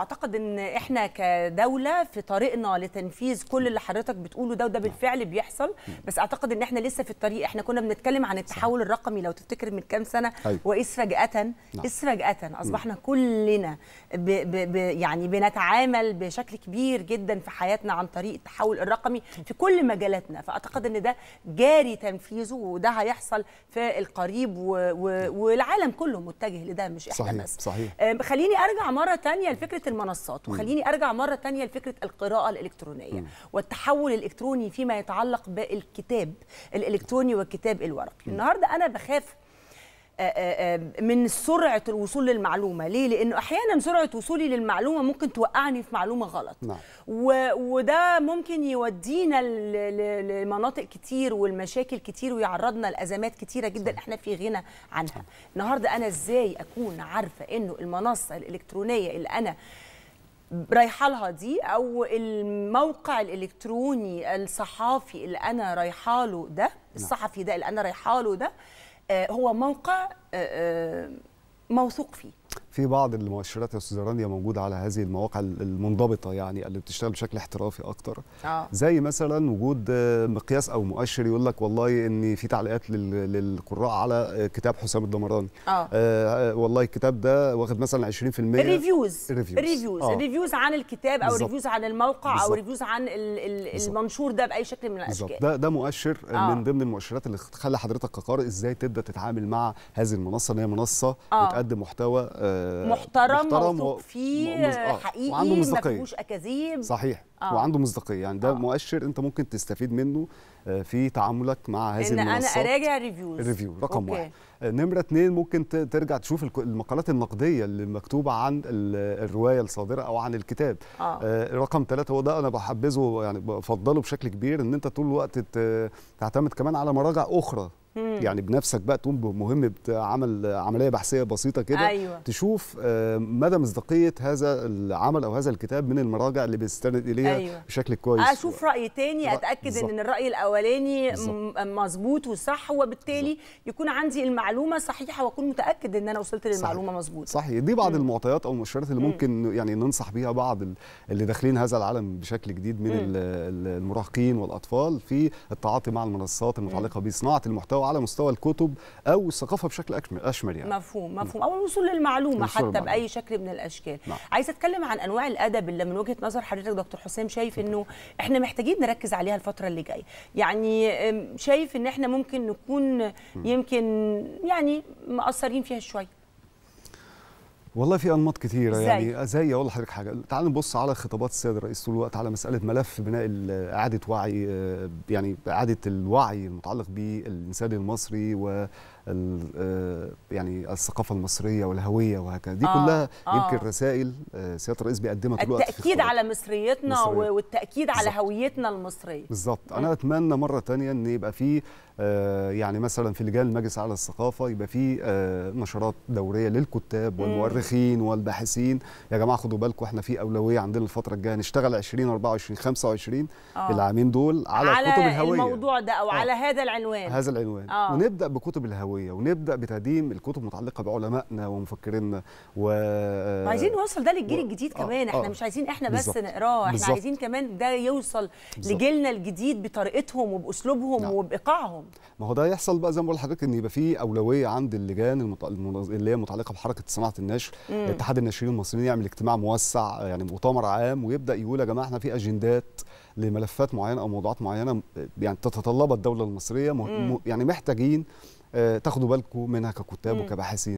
اعتقد ان احنا كدوله في طريقنا لتنفيذ كل اللي حضرتك بتقوله ده وده نعم. بالفعل بيحصل بس اعتقد ان احنا لسه في الطريق احنا كنا بنتكلم عن التحول الرقمي لو تفتكر من كام سنه أيوة. واذ فجاه اذ نعم. فجاه اصبحنا كلنا ب ب ب يعني بنتعامل بشكل كبير جدا في حياتنا عن طريق التحول الرقمي في كل مجالاتنا فاعتقد ان ده جاري تنفيذه وده هيحصل في القريب و... و... نعم. والعالم كله متجه لده مش احنا صحيح. بس صحيح. خليني ارجع مره ثانيه لفكره المنصات وخليني ارجع مره ثانيه لفكره القراءه الالكترونيه والتحول الالكتروني فيما يتعلق بالكتاب الالكتروني والكتاب الورقي النهارده انا بخاف آه، آه، آه، من سرعه الوصول للمعلومه ليه لانه احيانا سرعه وصولي للمعلومه ممكن توقعني في معلومه غلط نعم. وده ممكن يودينا لمناطق كتير والمشاكل كتير ويعرضنا لازمات كتيره جدا صحيح. احنا في غنى عنها النهارده انا ازاي اكون عارفه انه المنصه الالكترونيه اللي انا رايحه لها دي او الموقع الالكتروني الصحافي اللي انا رايحه له ده نعم. الصحفي ده اللي انا رايحه له ده آه، هو موقع آه، آه، موثوق فيه في بعض المؤشرات يا استاذ موجوده على هذه المواقع المنضبطه يعني اللي بتشتغل بشكل احترافي اكتر آه. زي مثلا وجود آه، مقياس او مؤشر يقول لك والله ان في تعليقات للقراء على آه، كتاب حسام الدمراني آه. آه. آه والله الكتاب ده واخد مثلا 20% الريفيوز الريفيوز آه. ريفيوز عن الكتاب او ريفيوز عن الموقع بالزبط. او ريفيوز عن المنشور ده باي شكل من الاشكال ده ده مؤشر آه. من ضمن المؤشرات اللي تخلي حضرتك كقارئ ازاي تبدا تتعامل مع هذه المنصه ان هي منصه آه. بتقدم محتوى آه محترم, محترم موثوق فيه آه. حقيقي وعنده مصداقيه ما اكاذيب صحيح آه. وعنده مصداقيه يعني ده آه. مؤشر انت ممكن تستفيد منه آه، في تعاملك مع هذه إن المنصات ان انا اراجع ريفيوز الريفيو رقم أوكي. واحد آه، نمره اثنين ممكن ترجع تشوف المقالات النقديه اللي مكتوبه عن الروايه الصادره او عن الكتاب آه. آه، رقم ثلاثه وده انا بحبذه يعني بفضله بشكل كبير ان انت طول الوقت تعتمد كمان على مراجع اخرى يعني بنفسك بقى تقوم بمهمه عمل عمليه بحثيه بسيطه كده أيوة. تشوف آه، مدى مصداقيه هذا العمل او هذا الكتاب من المراجع اللي بيستند اليها أيوة. بشكل كويس اشوف راي تاني اتاكد بالزبط. ان الراي الاولاني مظبوط وصح وبالتالي بالزبط. يكون عندي المعلومه صحيحه واكون متاكد ان انا وصلت للمعلومه مظبوط صحيح دي بعض مم. المعطيات او المؤشرات اللي ممكن مم. يعني ننصح بها بعض اللي داخلين هذا العالم بشكل جديد من مم. المراهقين والاطفال في التعاطي مع المنصات المتعلقه بصناعه المحتوى او على مستوى الكتب او الثقافه بشكل اشمل يعني مفهوم نعم. مفهوم او الوصول للمعلومه حتى المعلومة. باي شكل من الاشكال نعم. عايزه اتكلم عن انواع الادب اللي من وجهه نظر حضرتك دكتور حسام شايف انه احنا محتاجين نركز عليها الفتره اللي جايه يعني شايف ان احنا ممكن نكون يمكن يعني مقصرين فيها شويه والله في انماط كثيره زي. يعني زي اقول لحضرتك حاجه تعال نبص على خطابات السيد الرئيس طول الوقت على مساله ملف بناء اعاده وعي آه، يعني اعاده الوعي المتعلق بالانسان المصري و آه، يعني الثقافه المصريه والهويه وهكذا دي آه كلها آه يمكن رسائل آه، سياده الرئيس بيقدمها كل وقت التاكيد على مصريتنا مصرية. والتاكيد بالزبط. على هويتنا المصريه بالظبط انا اتمنى مره ثانيه ان يبقى في آه، يعني مثلا في لجان المجلس الاعلى للثقافه يبقى في نشرات دوريه للكتاب والمؤرخين والباحثين يا جماعه خدوا بالكم احنا في اولويه عندنا الفتره الجايه نشتغل 20 24 25 آه. العامين دول على, على كتب الهويه على الموضوع ده او آه. على هذا العنوان هذا العنوان آه. ونبدا بكتب الهويه النبويه ونبدا بتقديم الكتب المتعلقه بعلمائنا ومفكرينا و عايزين نوصل ده للجيل و... الجديد آه، كمان آه احنا آه مش عايزين احنا بس نقراه احنا بالزبط. عايزين كمان ده يوصل لجيلنا الجديد بطريقتهم وباسلوبهم نعم. وبايقاعهم ما هو ده يحصل بقى زي ما بقول لحضرتك ان يبقى في اولويه عند اللجان المط... المنظ... اللي هي متعلقه بحركه صناعه النشر اتحاد الناشرين المصريين يعمل اجتماع موسع يعني مؤتمر عام ويبدا يقول يا جماعه احنا في اجندات لملفات معينه او موضوعات معينه يعني تتطلبها الدوله المصريه يعني محتاجين آه، تاخدوا بالكم منها ككتاب وكباحثين